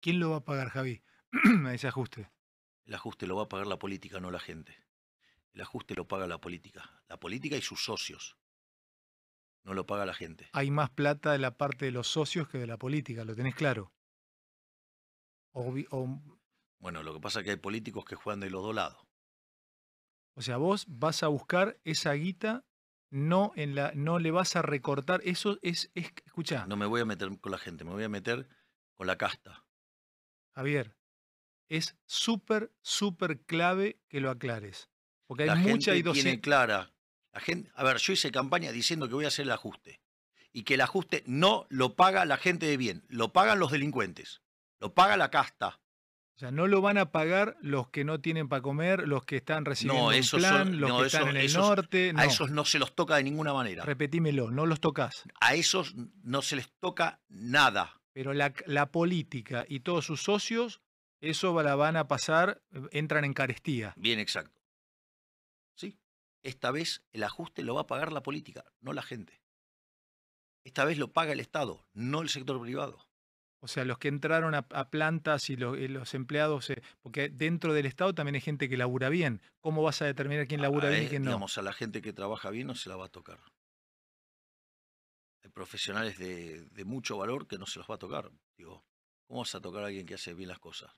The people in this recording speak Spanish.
¿Quién lo va a pagar, Javi, ese ajuste? El ajuste lo va a pagar la política, no la gente. El ajuste lo paga la política. La política y sus socios. No lo paga la gente. Hay más plata de la parte de los socios que de la política, lo tenés claro. Bueno, lo que pasa es que hay políticos que juegan de los dos lados. O sea, vos vas a buscar esa guita, no, no le vas a recortar. Eso es, es escucha. No me voy a meter con la gente, me voy a meter con la casta. Javier, es súper, súper clave que lo aclares. Porque hay la gente tiene clara. La gente, a ver, yo hice campaña diciendo que voy a hacer el ajuste. Y que el ajuste no lo paga la gente de bien, lo pagan los delincuentes, lo paga la casta. O sea, no lo van a pagar los que no tienen para comer, los que están recibiendo el plan, los que están en el norte. A esos no se los toca de ninguna manera. Repetímelo, no los tocas. A esos no se les toca nada. Pero la, política y todos sus socios, eso la van a pasar, eh, entran en carestía. Bien, exacto. Sí. Esta vez el ajuste lo va a pagar la política, no la gente. Esta vez lo paga el Estado, no el sector privado. O sea, los que entraron a, plantas y, los empleados, eh, porque dentro del Estado también hay gente que labura bien. ¿Cómo vas a determinar quién labura bien y quién no? a la gente que trabaja bien no se la va a tocar profesionales de, de mucho valor que no se los va a tocar. Digo, ¿cómo vas a tocar a alguien que hace bien las cosas?